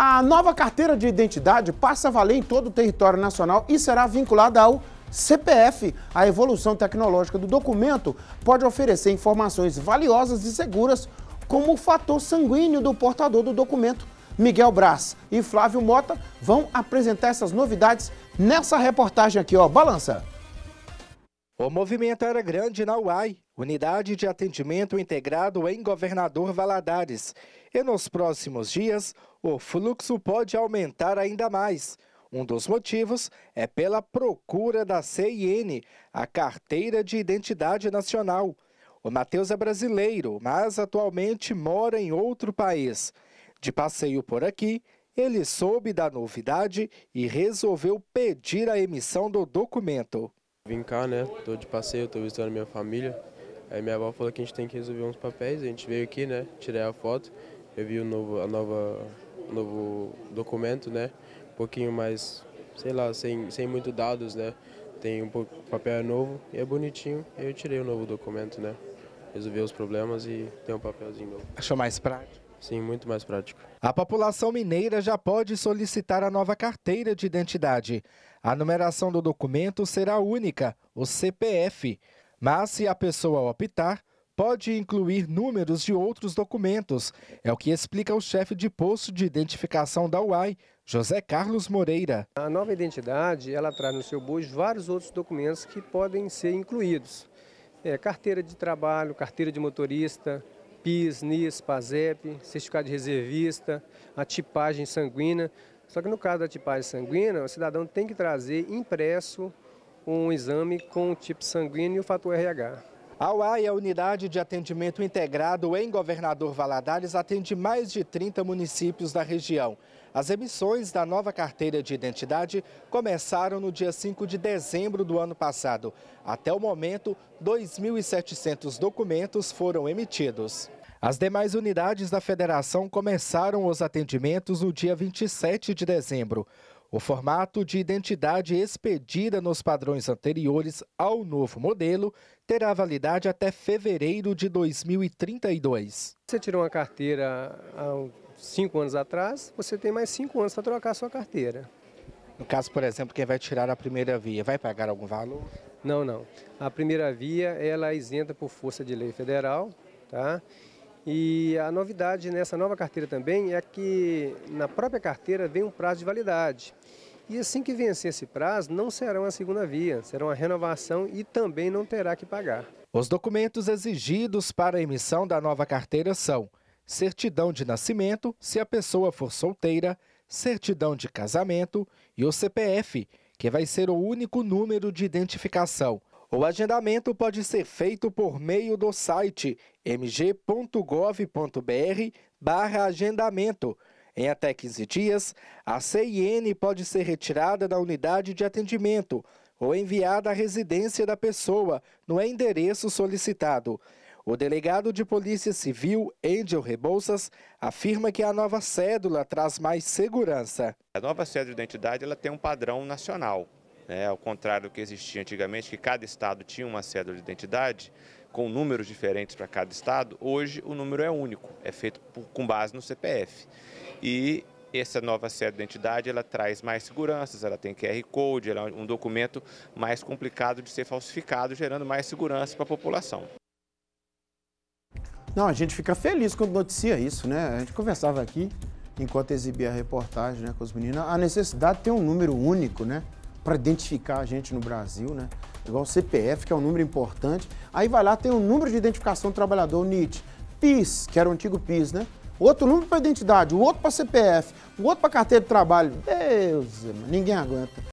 A nova carteira de identidade passa a valer em todo o território nacional e será vinculada ao CPF. A evolução tecnológica do documento pode oferecer informações valiosas e seguras, como o fator sanguíneo do portador do documento. Miguel Braz e Flávio Mota vão apresentar essas novidades nessa reportagem aqui, ó. Balança! O movimento era grande na UAI Unidade de Atendimento Integrado em Governador Valadares. E nos próximos dias, o fluxo pode aumentar ainda mais. Um dos motivos é pela procura da CIN, a Carteira de Identidade Nacional. O Matheus é brasileiro, mas atualmente mora em outro país. De passeio por aqui, ele soube da novidade e resolveu pedir a emissão do documento. Vim cá, né? Estou de passeio, estou visitando minha família. Aí minha avó falou que a gente tem que resolver uns papéis, a gente veio aqui, né? Tirei a foto, eu vi o novo, a nova, novo documento, né? Um pouquinho mais, sei lá, sem, sem muito dados, né? Tem um papel é novo e é bonitinho. Eu tirei o novo documento, né? Resolver os problemas e tem um papelzinho novo. Achou mais prático? Sim, muito mais prático. A população mineira já pode solicitar a nova carteira de identidade. A numeração do documento será única, o CPF. Mas se a pessoa optar, pode incluir números de outros documentos. É o que explica o chefe de posto de identificação da UAI, José Carlos Moreira. A nova identidade, ela traz no seu bojo vários outros documentos que podem ser incluídos. É, carteira de trabalho, carteira de motorista, PIS, NIS, PASEP, certificado de reservista, a tipagem sanguínea. Só que no caso da tipagem sanguínea, o cidadão tem que trazer impresso um exame com o tipo sanguíneo e o fator RH. A UAI, a Unidade de Atendimento Integrado em Governador Valadares, atende mais de 30 municípios da região. As emissões da nova carteira de identidade começaram no dia 5 de dezembro do ano passado. Até o momento, 2.700 documentos foram emitidos. As demais unidades da federação começaram os atendimentos no dia 27 de dezembro. O formato de identidade expedida nos padrões anteriores ao novo modelo terá validade até fevereiro de 2032. Você tirou uma carteira há cinco anos atrás, você tem mais cinco anos para trocar sua carteira. No caso, por exemplo, quem vai tirar a primeira via, vai pagar algum valor? Não, não. A primeira via ela é isenta por força de lei federal, tá? E a novidade nessa nova carteira também é que na própria carteira vem um prazo de validade. E assim que vencer esse prazo, não será uma segunda via, será uma renovação e também não terá que pagar. Os documentos exigidos para a emissão da nova carteira são certidão de nascimento, se a pessoa for solteira, certidão de casamento e o CPF, que vai ser o único número de identificação o agendamento pode ser feito por meio do site mg.gov.br agendamento. Em até 15 dias, a CIN pode ser retirada da unidade de atendimento ou enviada à residência da pessoa no endereço solicitado. O delegado de Polícia Civil, Angel Rebouças, afirma que a nova cédula traz mais segurança. A nova cédula de identidade ela tem um padrão nacional né, ao contrário do que existia antigamente, que cada estado tinha uma cédula de identidade, com números diferentes para cada estado, hoje o número é único, é feito por, com base no CPF. E essa nova sede de identidade ela traz mais seguranças, ela tem QR Code, ela é um documento mais complicado de ser falsificado, gerando mais segurança para a população. Não, a gente fica feliz quando noticia isso, né? A gente conversava aqui, enquanto exibia a reportagem né, com os meninos, a necessidade de ter um número único, né? para identificar a gente no Brasil, né? Igual o CPF, que é um número importante. Aí vai lá, tem o um número de identificação do trabalhador, o NIT. PIS, que era o antigo PIS, né? Outro número para identidade, o outro para CPF, o outro para carteira de trabalho. Deus, ninguém aguenta.